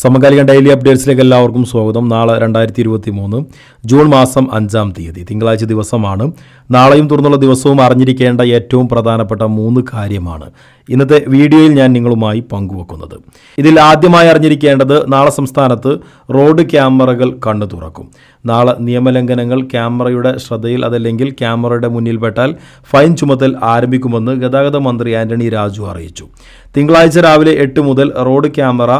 സമകാലിക ഡെയിലി അപ്ഡേറ്റ്സിലേക്ക് എല്ലാവർക്കും സ്വാഗതം നാളെ രണ്ടായിരത്തി ഇരുപത്തി മൂന്ന് ജൂൺ മാസം അഞ്ചാം തീയതി തിങ്കളാഴ്ച ദിവസമാണ് നാളെയും തുറന്നുള്ള ദിവസവും അറിഞ്ഞിരിക്കേണ്ട ഏറ്റവും പ്രധാനപ്പെട്ട മൂന്ന് കാര്യമാണ് ഇന്നത്തെ വീഡിയോയിൽ ഞാൻ നിങ്ങളുമായി പങ്കുവെക്കുന്നത് ഇതിൽ ആദ്യമായി അറിഞ്ഞിരിക്കേണ്ടത് നാളെ സംസ്ഥാനത്ത് റോഡ് ക്യാമറകൾ കണ്ണു തുറക്കും നാളെ നിയമലംഘനങ്ങൾ ക്യാമറയുടെ ശ്രദ്ധയിൽ അതല്ലെങ്കിൽ ക്യാമറയുടെ മുന്നിൽപ്പെട്ടാൽ ഫൈൻ ചുമത്തൽ ആരംഭിക്കുമെന്ന് ഗതാഗത മന്ത്രി ആന്റണി രാജു അറിയിച്ചു തിങ്കളാഴ്ച രാവിലെ എട്ട് മുതൽ റോഡ് ക്യാമറ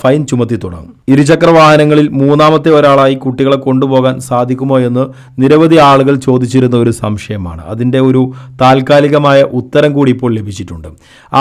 ഫൈൻ ചുമത്തി തുടങ്ങും ഇരുചക്ര വാഹനങ്ങളിൽ മൂന്നാമത്തെ ഒരാളായി കുട്ടികളെ കൊണ്ടുപോകാൻ സാധിക്കുമോ എന്ന് നിരവധി ആളുകൾ ചോദിച്ചിരുന്ന ഒരു സംശയമാണ് അതിൻ്റെ ഒരു താൽക്കാലികമായ ഉത്തരം കൂടി ഇപ്പോൾ ലഭിച്ചിട്ടുണ്ട്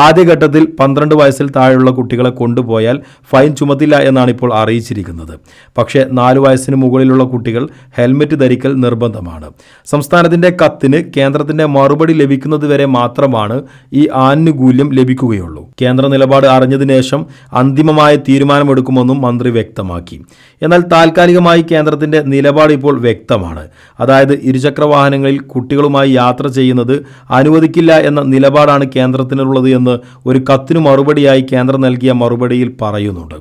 ആദ്യഘട്ടത്തിൽ പന്ത്രണ്ട് വയസ്സിൽ താഴെയുള്ള കുട്ടികളെ കൊണ്ടുപോയാൽ ഫൈൻ ചുമത്തില്ല എന്നാണ് ഇപ്പോൾ അറിയിച്ചിരിക്കുന്നത് പക്ഷേ നാല് വയസ്സിന് മുകളിലുള്ള കുട്ടികൾ ഹെൽമറ്റ് ധരിക്കൽ നിർബന്ധമാണ് സംസ്ഥാനത്തിൻ്റെ കത്തിന് കേന്ദ്രത്തിൻ്റെ മറുപടി ലഭിക്കുന്നതുവരെ മാത്രമാണ് ഈ ആനുകൂല്യം ലഭിക്കുകയുള്ളൂ കേന്ദ്ര നിലപാട് അറിഞ്ഞതിന് ശേഷം അന്തിമമായ തീരുമാനമെടുക്കുമെന്നും മന്ത്രി വ്യക്തമാക്കി എന്നാൽ താൽക്കാലികമായി കേന്ദ്രത്തിൻ്റെ നിലപാട് ഇപ്പോൾ വ്യക്തമാണ് അതായത് ഇരുചക്ര വാഹനങ്ങളിൽ കുട്ടികളുമായി യാത്ര ചെയ്യുന്നത് അനുവദിക്കില്ല എന്ന നിലപാടാണ് കേന്ദ്രത്തിനുള്ളത് എന്ന് നിന്ന് ഒരു കത്തിനു മറുപടിയായി കേന്ദ്രം നൽകിയ മറുപടിയിൽ പറയുന്നുണ്ട്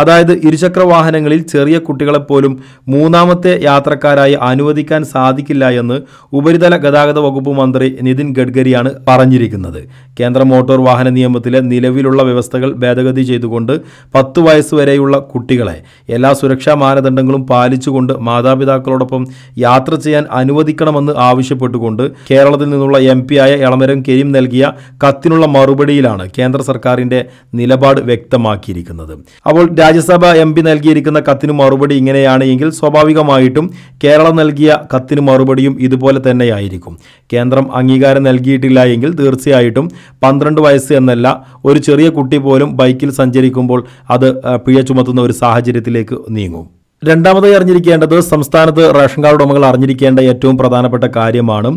അതായത് ഇരുചക്ര വാഹനങ്ങളിൽ ചെറിയ കുട്ടികളെപ്പോലും മൂന്നാമത്തെ യാത്രക്കാരായി അനുവദിക്കാൻ സാധിക്കില്ല എന്ന് ഉപരിതല ഗതാഗത വകുപ്പ് മന്ത്രി നിതിൻ ഗഡ്കരിയാണ് പറഞ്ഞിരിക്കുന്നത് കേന്ദ്ര മോട്ടോർ വാഹന നിയമത്തിലെ നിലവിലുള്ള വ്യവസ്ഥകൾ ഭേദഗതി ചെയ്തുകൊണ്ട് പത്ത് വയസ്സുവരെയുള്ള കുട്ടികളെ എല്ലാ സുരക്ഷാ മാനദണ്ഡങ്ങളും പാലിച്ചുകൊണ്ട് മാതാപിതാക്കളോടൊപ്പം യാത്ര ചെയ്യാൻ അനുവദിക്കണമെന്ന് ആവശ്യപ്പെട്ടുകൊണ്ട് കേരളത്തിൽ നിന്നുള്ള എം ആയ എളമരം കെരീം നൽകിയ കത്തിനുള്ള മറുപടി മറുപടിയിലാണ് കേന്ദ്ര സർക്കാരിന്റെ നിലപാട് വ്യക്തമാക്കിയിരിക്കുന്നത് അപ്പോൾ രാജ്യസഭ എം പി നൽകിയിരിക്കുന്ന കത്തിന് മറുപടി ഇങ്ങനെയാണ് എങ്കിൽ സ്വാഭാവികമായിട്ടും കേരളം നൽകിയ കത്തിന് മറുപടിയും ഇതുപോലെ തന്നെയായിരിക്കും കേന്ദ്രം അംഗീകാരം നൽകിയിട്ടില്ല എങ്കിൽ തീർച്ചയായിട്ടും പന്ത്രണ്ട് വയസ്സ് എന്നല്ല ഒരു ചെറിയ കുട്ടി പോലും ബൈക്കിൽ സഞ്ചരിക്കുമ്പോൾ അത് പിഴ ചുമത്തുന്ന ഒരു സാഹചര്യത്തിലേക്ക് നീങ്ങും രണ്ടാമതായി അറിഞ്ഞിരിക്കേണ്ടത് സംസ്ഥാനത്ത് റേഷൻ കാർഡ് ഉടമകൾ അറിഞ്ഞിരിക്കേണ്ട ഏറ്റവും പ്രധാനപ്പെട്ട കാര്യമാണ്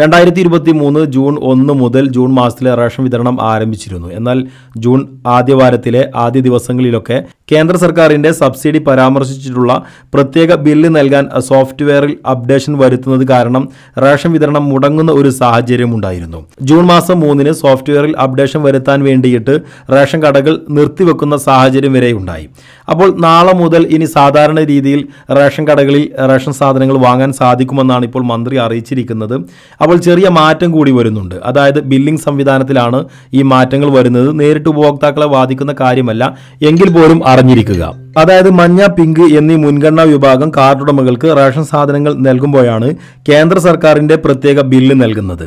രണ്ടായിരത്തി ഇരുപത്തി മൂന്ന് ജൂൺ ഒന്ന് മുതൽ ജൂൺ മാസത്തിലെ റേഷൻ വിതരണം ആരംഭിച്ചിരുന്നു എന്നാൽ ജൂൺ ആദ്യവാരത്തിലെ ആദ്യ ദിവസങ്ങളിലൊക്കെ കേന്ദ്ര സർക്കാരിന്റെ സബ്സിഡി പരാമർശിച്ചിട്ടുള്ള പ്രത്യേക ബില്ല് നൽകാൻ സോഫ്റ്റ്വെയറിൽ അപ്ഡേഷൻ വരുത്തുന്നത് കാരണം റേഷൻ വിതരണം മുടങ്ങുന്ന ഒരു സാഹചര്യം ഉണ്ടായിരുന്നു ജൂൺ മാസം മൂന്നിന് സോഫ്റ്റ്വെയറിൽ അപ്ഡേഷൻ വരുത്താൻ വേണ്ടിയിട്ട് റേഷൻ കടകൾ നിർത്തിവെക്കുന്ന സാഹചര്യം വരെ ഉണ്ടായി അപ്പോൾ നാളെ മുതൽ ഇനി സാധാരണ രീതിയിൽ റേഷൻ കടകളിൽ റേഷൻ സാധനങ്ങൾ വാങ്ങാൻ സാധിക്കുമെന്നാണ് ഇപ്പോൾ മന്ത്രി അറിയിച്ചിരിക്കുന്നത് അപ്പോൾ ചെറിയ മാറ്റം കൂടി വരുന്നുണ്ട് അതായത് ബില്ലിംഗ് സംവിധാനത്തിലാണ് ഈ മാറ്റങ്ങൾ വരുന്നത് നേരിട്ട് ഉപഭോക്താക്കളെ ബാധിക്കുന്ന കാര്യമല്ല എങ്കിൽ പോലും അറിഞ്ഞിരിക്കുക അതായത് മഞ്ഞ പിങ്ക് എന്നീ മുൻഗണനാ വിഭാഗം കാർഡുടമകൾക്ക് റേഷൻ സാധനങ്ങൾ നൽകുമ്പോഴാണ് കേന്ദ്ര സർക്കാരിന്റെ പ്രത്യേക ബില്ല് നൽകുന്നത്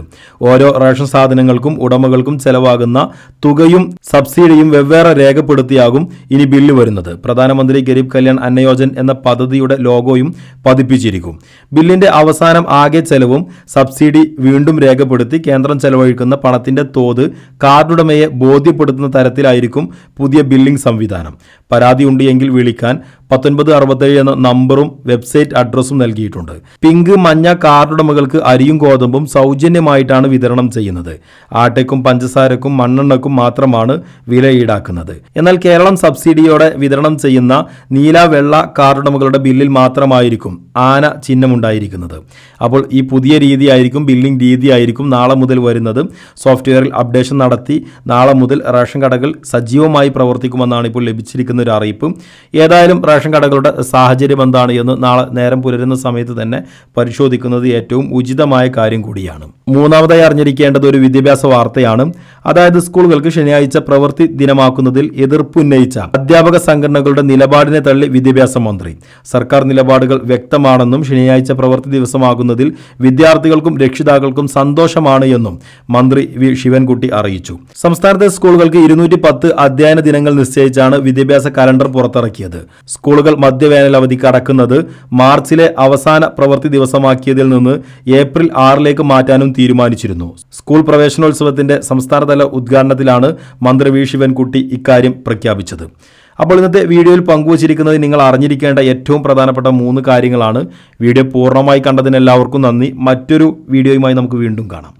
ഓരോ റേഷൻ സാധനങ്ങൾക്കും ഉടമകൾക്കും ചെലവാകുന്ന തുകയും സബ്സിഡിയും വെവ്വേറെ രേഖപ്പെടുത്തിയാകും ഇനി ബില്ല് വരുന്നത് പ്രധാനമന്ത്രി ഗരീബ് കല്യാൺ അന്നയോജൻ എന്ന പദ്ധതിയുടെ ലോഗോയും പതിപ്പിച്ചിരിക്കും ബില്ലിന്റെ അവസാനം ആകെ ചെലവും സബ്സിഡി വീണ്ടും രേഖപ്പെടുത്തി കേന്ദ്രം ചെലവഴിക്കുന്ന പണത്തിന്റെ തോത് കാർഡുടമയെ ബോധ്യപ്പെടുത്തുന്ന തരത്തിലായിരിക്കും പുതിയ ബില്ലിംഗ് സംവിധാനം പരാതിയുണ്ടെങ്കിൽ വിളിക്കാൻ പത്തൊൻപത് അറുപത്തേഴ് എന്ന നമ്പറും വെബ്സൈറ്റ് അഡ്രസ്സും നൽകിയിട്ടുണ്ട് പിങ്ക് മഞ്ഞ കാർഡുടമകൾക്ക് അരിയും ഗോതമ്പും സൗജന്യമായിട്ടാണ് വിതരണം ചെയ്യുന്നത് ആട്ടയ്ക്കും പഞ്ചസാരക്കും മണ്ണെണ്ണക്കും മാത്രമാണ് വില ഈടാക്കുന്നത് എന്നാൽ കേരളം സബ്സിഡിയോടെ വിതരണം ചെയ്യുന്ന നീല വെള്ള കാർഡുടമകളുടെ ബില്ലിൽ മാത്രമായിരിക്കും ആന ചിഹ്നമുണ്ടായിരിക്കുന്നത് അപ്പോൾ ഈ പുതിയ രീതിയായിരിക്കും ബില്ലിംഗ് രീതിയായിരിക്കും നാളെ മുതൽ വരുന്നത് സോഫ്റ്റ്വെയറിൽ അപ്ഡേഷൻ നടത്തി നാളെ മുതൽ റേഷൻ കടകൾ സജീവമായി പ്രവർത്തിക്കുമെന്നാണ് ഇപ്പോൾ ലഭിച്ചിരിക്കുന്ന ഒരു അറിയിപ്പ് ഏതായാലും റേഷൻ കടകളുടെ സാഹചര്യം എന്താണ് എന്ന് നാളെ നേരം പുലരുന്ന സമയത്ത് തന്നെ പരിശോധിക്കുന്നത് ഏറ്റവും ഉചിതമായ കാര്യം കൂടിയാണ് മൂന്നാമതായി അറിഞ്ഞിരിക്കേണ്ടത് ഒരു വിദ്യാഭ്യാസ വാർത്തയാണ് അതായത് സ്കൂളുകൾക്ക് ശനിയാഴ്ച പ്രവൃത്തി ദിനമാക്കുന്നതിൽ എതിർപ്പുന്നയിച്ച അധ്യാപക സംഘടനകളുടെ നിലപാടിനെ തള്ളി വിദ്യാഭ്യാസ മന്ത്രി സർക്കാർ നിലപാടുകൾ വ്യക്തമാണെന്നും ശനിയാഴ്ച പ്രവൃത്തി ദിവസമാകുന്നതിൽ വിദ്യാർത്ഥികൾക്കും രക്ഷിതാക്കൾക്കും സന്തോഷമാണ് എന്നും മന്ത്രി വി ശിവൻകുട്ടി അറിയിച്ചു സംസ്ഥാനത്തെ സ്കൂളുകൾക്ക് ഇരുന്നൂറ്റി പത്ത് അധ്യയന ദിനങ്ങൾ നിശ്ചയിച്ചാണ് വിദ്യാഭ്യാസ കലണ്ടർ പുറത്തിറക്കിയത് നടത്തിയത് സ്കൂളുകൾ മധ്യവേനൽ അവധിക്ക് അടക്കുന്നത് മാർച്ചിലെ അവസാന പ്രവൃത്തി ദിവസമാക്കിയതിൽ നിന്ന് ഏപ്രിൽ ആറിലേക്ക് മാറ്റാനും തീരുമാനിച്ചിരുന്നു സ്കൂൾ പ്രവേശനോത്സവത്തിന്റെ സംസ്ഥാനതല ഉദ്ഘാടനത്തിലാണ് മന്ത്രി വി ശിവൻകുട്ടി ഇക്കാര്യം പ്രഖ്യാപിച്ചത് അപ്പോൾ ഇന്നത്തെ വീഡിയോയിൽ പങ്കുവച്ചിരിക്കുന്നത് നിങ്ങൾ അറിഞ്ഞിരിക്കേണ്ട ഏറ്റവും പ്രധാനപ്പെട്ട മൂന്ന് കാര്യങ്ങളാണ് വീഡിയോ പൂർണ്ണമായി കണ്ടതിന് എല്ലാവർക്കും നന്ദി മറ്റൊരു വീഡിയോയുമായി നമുക്ക് വീണ്ടും കാണാം